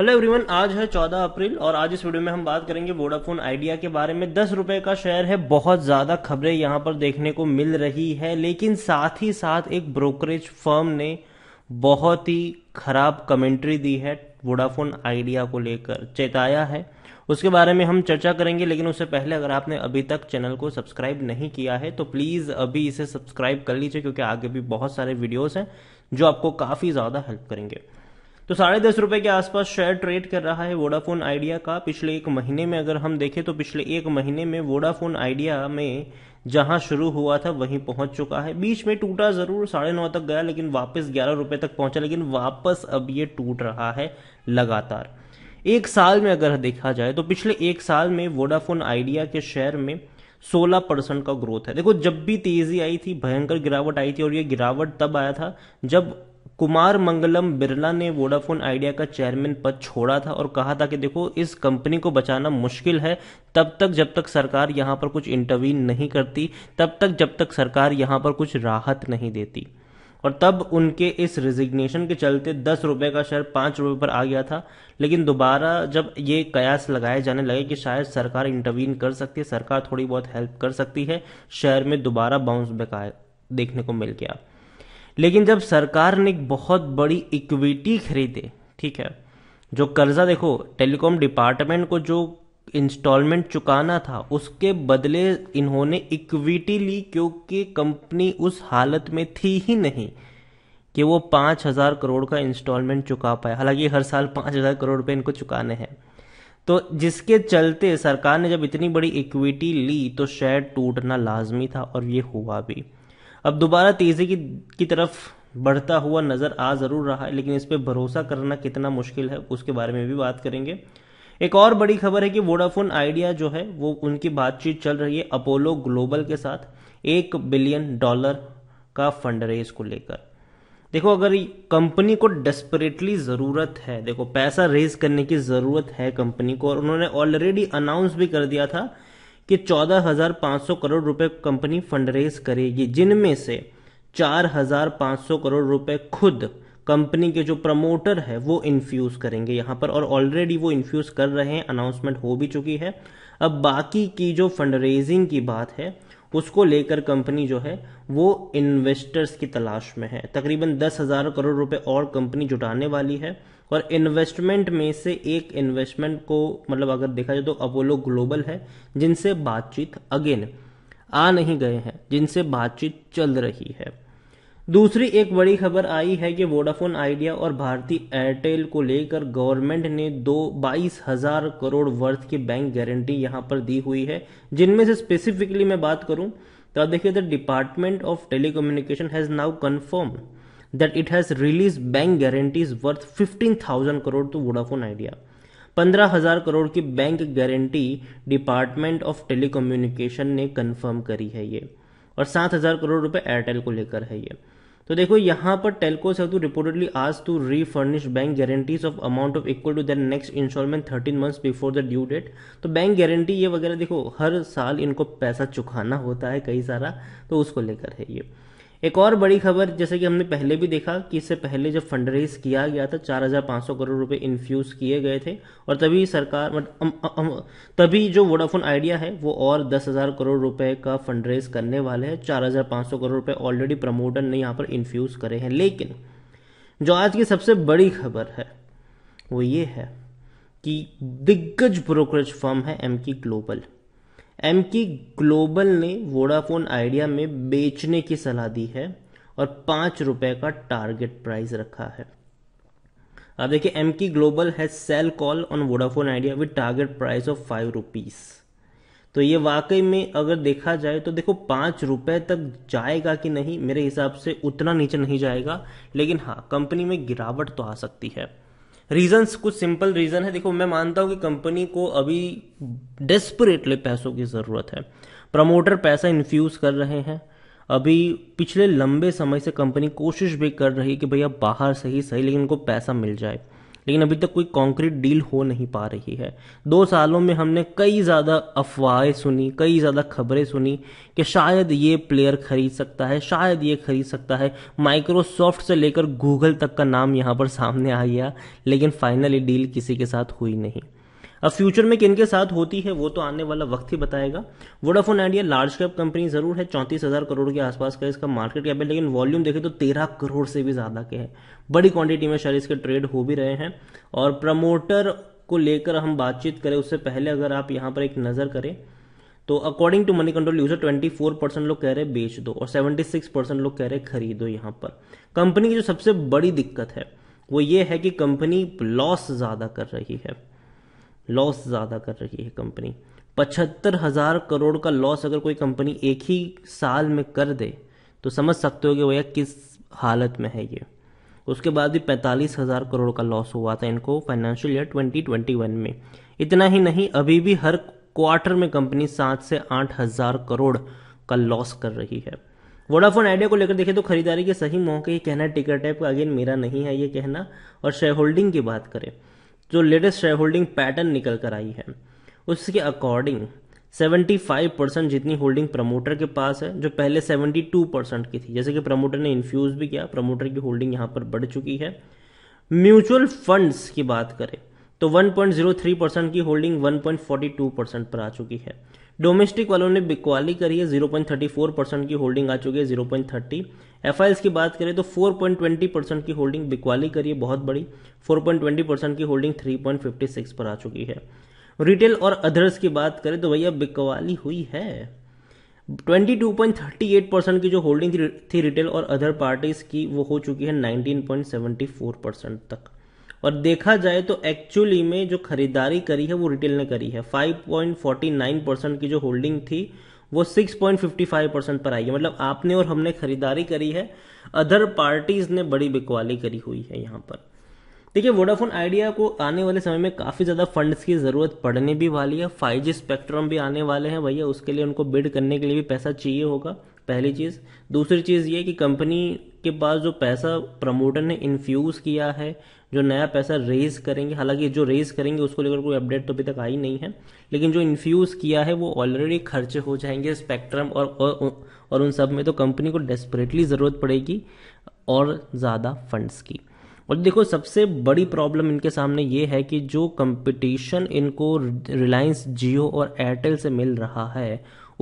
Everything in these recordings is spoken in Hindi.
हेलो एवरीवन आज है 14 अप्रैल और आज इस वीडियो में हम बात करेंगे वोडाफोन आइडिया के बारे में दस रुपए का शेयर है बहुत ज़्यादा खबरें यहाँ पर देखने को मिल रही है लेकिन साथ ही साथ एक ब्रोकरेज फर्म ने बहुत ही खराब कमेंट्री दी है वोडाफोन आइडिया को लेकर चेताया है उसके बारे में हम चर्चा करेंगे लेकिन उससे पहले अगर आपने अभी तक चैनल को सब्सक्राइब नहीं किया है तो प्लीज़ अभी इसे सब्सक्राइब कर लीजिए क्योंकि आगे भी बहुत सारे वीडियोस हैं जो आपको काफ़ी ज़्यादा हेल्प करेंगे तो साढ़े दस रुपये के आसपास शेयर ट्रेड कर रहा है वोडाफोन आइडिया का पिछले एक महीने में अगर हम देखें तो पिछले एक महीने में वोडाफोन आइडिया में जहां शुरू हुआ था वहीं पहुंच चुका है बीच में टूटा जरूर साढ़े नौ तक गया लेकिन वापस ग्यारह रुपये तक पहुंचा लेकिन वापस अब ये टूट रहा है लगातार एक साल में अगर देखा जाए तो पिछले एक साल में वोडाफोन आइडिया के शेयर में 16 परसेंट का ग्रोथ है देखो जब भी तेजी आई थी भयंकर गिरावट आई थी और ये गिरावट तब आया था जब कुमार मंगलम बिरला ने वोडाफोन आइडिया का चेयरमैन पद छोड़ा था और कहा था कि देखो इस कंपनी को बचाना मुश्किल है तब तक जब तक सरकार यहाँ पर कुछ इंटरवीन नहीं करती तब तक जब तक सरकार यहाँ पर कुछ राहत नहीं देती और तब उनके इस रिजिग्नेशन के चलते दस रुपये का शेयर पाँच रुपये पर आ गया था लेकिन दोबारा जब ये कयास लगाए जाने लगे कि शायद सरकार इंटरवीन कर सकती है सरकार थोड़ी बहुत हेल्प कर सकती है शेयर में दोबारा बाउंस बैक आए देखने को मिल गया लेकिन जब सरकार ने एक बहुत बड़ी इक्विटी खरीदे ठीक है जो कर्जा देखो टेलीकॉम डिपार्टमेंट को जो इंस्टॉलमेंट चुकाना था उसके बदले इन्होंने इक्विटी ली क्योंकि कंपनी उस हालत में थी ही नहीं कि वो पाँच हज़ार करोड़ का इंस्टॉलमेंट चुका पाए हालांकि हर साल पाँच हज़ार करोड़ रुपये इनको चुकाने हैं तो जिसके चलते सरकार ने जब इतनी बड़ी इक्विटी ली तो शेयर टूटना लाजमी था और ये हुआ भी अब दोबारा तेजी की की तरफ बढ़ता हुआ नज़र आ ज़रूर रहा है लेकिन इस पर भरोसा करना कितना मुश्किल है उसके बारे में भी बात करेंगे एक और बड़ी खबर है कि वोडाफोन आइडिया जो है वो उनकी बातचीत चल रही है अपोलो ग्लोबल के साथ एक बिलियन डॉलर का फंड रेज को लेकर देखो अगर कंपनी को डेस्परेटली ज़रूरत है देखो पैसा रेज करने की ज़रूरत है कंपनी को और उन्होंने ऑलरेडी अनाउंस भी कर दिया था कि 14,500 करोड़ रुपए कंपनी फंड रेज करेगी जिनमें से 4,500 करोड़ रुपए खुद कंपनी के जो प्रमोटर है वो इन्फ्यूज करेंगे यहाँ पर और ऑलरेडी वो इन्फ्यूज कर रहे हैं अनाउंसमेंट हो भी चुकी है अब बाकी की जो फंड रेजिंग की बात है उसको लेकर कंपनी जो है वो इन्वेस्टर्स की तलाश में है तकरीबन दस हज़ार करोड़ रुपए और कंपनी जुटाने वाली है और इन्वेस्टमेंट में से एक इन्वेस्टमेंट को मतलब अगर देखा जाए तो अपोलो ग्लोबल है जिनसे बातचीत अगेन आ नहीं गए हैं जिनसे बातचीत चल रही है दूसरी एक बड़ी खबर आई है कि वोडाफोन आइडिया और भारतीय एयरटेल को लेकर गवर्नमेंट ने दो बाईस हजार करोड़ वर्थ की बैंक गारंटी यहां पर दी हुई है जिनमें से स्पेसिफिकली मैं बात करूं तो देखिए the department of telecommunication has now confirm that it has release bank guarantees worth fifteen thousand crore to Vodafone Idea पंद्रह हजार करोड़ की bank guarantee department of telecommunication ने कंफर्म करी है ये और सात हजार करोड़ रुपए एयरटेल को लेकर है ये तो देखो यहां पर टेलको से टू रिपोर्टेडली आज to refurnish bank guarantees of amount of equal to their next instalment thirteen months before the due date तो बैंक गारंटी तो ये वगैरह देखो हर साल इनको पैसा चुकाना होता है कई सारा तो उसको लेकर है ये एक और बड़ी खबर जैसे कि हमने पहले भी देखा कि इससे पहले जब फंड रेज किया गया था 4,500 करोड़ रुपए इन्फ्यूज किए गए थे और तभी सरकार मतलब, तभी जो वोडाफोन आइडिया है वो और 10,000 करोड़ रुपए का फंड रेज करने वाले हैं 4,500 करोड़ रुपए ऑलरेडी प्रमोटर ने यहाँ पर इन्फ्यूज करे हैं लेकिन जो आज की सबसे बड़ी खबर है वो ये है कि दिग्गज ब्रोकरेज फर्म है Emkay Global Emkay Global ने वोडाफोन आइडिया में बेचने की सलाह दी है और पांच रुपए का टारगेट प्राइस रखा है अब देखिए Emkay Global has sell call on Vodafone Idea with target price of five rupees तो ये वाकई में अगर देखा जाए तो देखो पांच रुपए तक जाएगा कि नहीं मेरे हिसाब से उतना नीचे नहीं जाएगा लेकिन हाँ कंपनी में गिरावट तो आ सकती है रीजंस कुछ सिंपल रीजन है देखो मैं मानता हूं कि कंपनी को अभी डेस्परेटली पैसों की ज़रूरत है प्रमोटर पैसा इन्फ्यूज़ कर रहे हैं अभी पिछले लंबे समय से कंपनी कोशिश भी कर रही है कि भैया बाहर से ही सही लेकिन उनको पैसा मिल जाए लेकिन अभी तक कोई कॉन्क्रीट डील हो नहीं पा रही है दो सालों में हमने कई ज़्यादा अफवाहें सुनी कई ज़्यादा खबरें सुनी कि शायद ये प्लेयर खरीद सकता है शायद ये खरीद सकता है माइक्रोसॉफ्ट से लेकर गूगल तक का नाम यहाँ पर सामने आ गया लेकिन फाइनली डील किसी के साथ हुई नहीं अब फ्यूचर में किन के साथ होती है वो तो आने वाला वक्त ही बताएगा Vodafone Idea large cap company जरूर है चौंतीस हजार करोड़ के आसपास का इसका मार्केट कैप है लेकिन वॉल्यूम देखें तो तेरह करोड़ से भी ज्यादा के है बड़ी क्वांटिटी में शायद इसके ट्रेड हो भी रहे हैं और प्रमोटर को लेकर हम बातचीत करें उससे पहले अगर आप यहां पर एक नजर करें तो according to Moneycontrol user 24 percent लोग कह रहे बेच दो और 76 परसेंट लोग कह रहे खरीदो यहां पर कंपनी की जो सबसे बड़ी दिक्कत है वो ये है कि कंपनी लॉस ज़्यादा कर रही है लॉस ज़्यादा कर रही है कंपनी पचहत्तर हज़ार करोड़ का लॉस अगर कोई कंपनी एक ही साल में कर दे तो समझ सकते हो कि भैया किस हालत में है ये उसके बाद भी पैंतालीस हज़ार करोड़ का लॉस हुआ था इनको फाइनेंशियल ईयर 2021 में इतना ही नहीं अभी भी हर क्वार्टर में कंपनी सात से आठ हज़ार करोड़ का लॉस कर रही है वोडाफोन आइडिया को लेकर देखें तो खरीदारी के सही मौके ही कहना टिकट टाइप का अगेन मेरा नहीं है ये कहना और शेयर होल्डिंग की बात करें जो लेटेस्ट शेयर होल्डिंग पैटर्न निकल कर आई है उसके अकॉर्डिंग 75 परसेंट जितनी होल्डिंग प्रमोटर के पास है जो पहले 72 परसेंट की थी जैसे कि प्रमोटर ने इन्फ्यूज भी किया प्रमोटर की होल्डिंग यहाँ पर बढ़ चुकी है म्यूचुअल फंड्स की बात करें तो 1.03 परसेंट की होल्डिंग 1.42 परसेंट पर आ चुकी है डोमेस्टिक वालों ने बिकवाली करी है 0.34 परसेंट की होल्डिंग आ चुकी है 0.30 एफ की बात करें तो 4.20 परसेंट की होल्डिंग बिकवाली करी है बहुत बड़ी 4.20 परसेंट की होल्डिंग 3.56 पर आ चुकी है रिटेल और अदर्स की बात करें तो भैया बिकवाली हुई है 22.38 परसेंट की जो होल्डिंग थी रिटेल और अदर पार्टीज की वो हो चुकी है 19.74 परसेंट तक और देखा जाए तो एक्चुअली में जो खरीदारी करी है वो रिटेल ने करी है 5.49 परसेंट की जो होल्डिंग थी वो 6.55 परसेंट पर आई है मतलब आपने और हमने खरीदारी करी है अदर पार्टीज ने बड़ी बिकवाली करी हुई है यहाँ पर देखिए वोडाफोन आइडिया को आने वाले समय में काफ़ी ज़्यादा फंड्स की ज़रूरत पड़ने भी वाली है फाइव जी स्पेक्ट्रम भी आने वाले हैं भैया उसके लिए उनको बिड करने के लिए भी पैसा चाहिए होगा पहली चीज़ दूसरी चीज़ ये कि कंपनी के पास जो पैसा प्रमोटर ने इन्फ्यूज़ किया है जो नया पैसा रेज करेंगे हालांकि जो रेज करेंगे उसको लेकर कोई अपडेट तो अभी तक आई नहीं है लेकिन जो इन्फ्यूज़ किया है वो ऑलरेडी खर्च हो जाएंगे स्पेक्ट्रम और और, और उन सब में तो कंपनी को डेस्परेटली ज़रूरत पड़ेगी और ज़्यादा फंड्स की और देखो सबसे बड़ी प्रॉब्लम इनके सामने ये है कि जो कंपटीशन इनको रिलायंस जियो और एयरटेल से मिल रहा है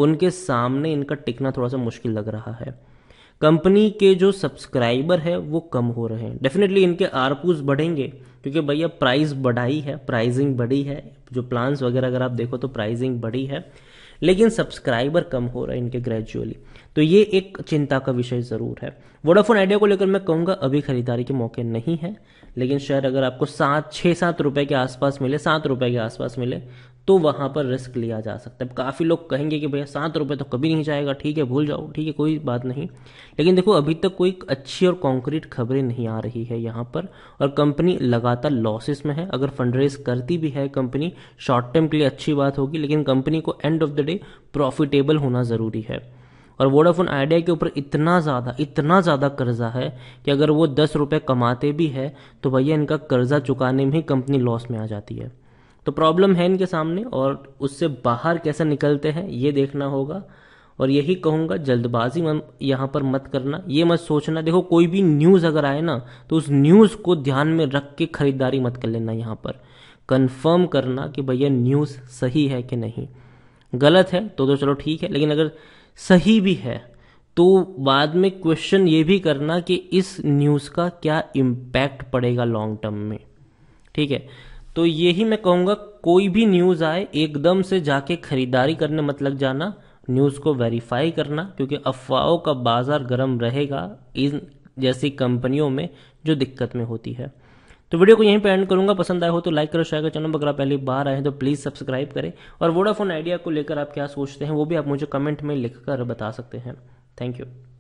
उनके सामने इनका टिकना थोड़ा सा मुश्किल लग रहा है कंपनी के जो सब्सक्राइबर है वो कम हो रहे हैं डेफिनेटली इनके आरपूज बढ़ेंगे क्योंकि भैया प्राइस बढ़ाई है प्राइजिंग बढ़ी है जो प्लान्स वगैरह अगर आप देखो तो प्राइजिंग बढ़ी है लेकिन सब्सक्राइबर कम हो रहे हैं इनके ग्रेजुअली तो ये एक चिंता का विषय ज़रूर है वोडाफोन आइडिया को लेकर मैं कहूँगा अभी खरीदारी के मौके नहीं है लेकिन शेयर अगर आपको सात छः सात रुपये के आसपास मिले सात रुपये के आसपास मिले तो वहाँ पर रिस्क लिया जा सकता है काफ़ी लोग कहेंगे कि भैया सात रुपये तो कभी नहीं जाएगा ठीक है भूल जाओ ठीक है कोई बात नहीं लेकिन देखो अभी तक कोई अच्छी और कॉन्क्रीट खबरें नहीं आ रही है यहाँ पर और कंपनी लगातार लॉसेस में है अगर फंड रेज करती भी है कंपनी शॉर्ट टर्म के लिए अच्छी बात होगी लेकिन कंपनी को end of the day profitable होना ज़रूरी है और वोडाफोन आइडिया के ऊपर इतना ज़्यादा इतना ज़्यादा कर्जा है कि अगर वो दस रुपये कमाते भी है तो भैया इनका कर्जा चुकाने में ही कंपनी लॉस में आ जाती है तो प्रॉब्लम है इनके सामने और उससे बाहर कैसे निकलते हैं ये देखना होगा और यही कहूँगा जल्दबाजी मत यहाँ पर मत करना ये मत सोचना देखो कोई भी न्यूज़ अगर आए ना तो उस न्यूज़ को ध्यान में रख के ख़रीदारी मत कर लेना यहाँ पर कंफर्म करना कि भैया न्यूज़ सही है कि नहीं गलत है तो तो चलो ठीक है लेकिन अगर सही भी है तो बाद में क्वेश्चन ये भी करना कि इस न्यूज़ का क्या इम्पैक्ट पड़ेगा लॉन्ग टर्म में ठीक है तो यही मैं कहूंगा कोई भी न्यूज़ आए एकदम से जाके खरीदारी करने मत लग जाना न्यूज़ को वेरीफाई करना क्योंकि अफवाहों का बाज़ार गर्म रहेगा इन जैसी कंपनियों में जो दिक्कत में होती है तो वीडियो को यहीं पर एंड करूंगा पसंद आए हो तो लाइक करो शेयर करो चैनल अगर आप पहली बार आए हैं तो प्लीज़ सब्सक्राइब करें और वोडाफोन आइडिया को लेकर आप क्या सोचते हैं वो भी आप मुझे कमेंट में लिखकर बता सकते हैं थैंक यू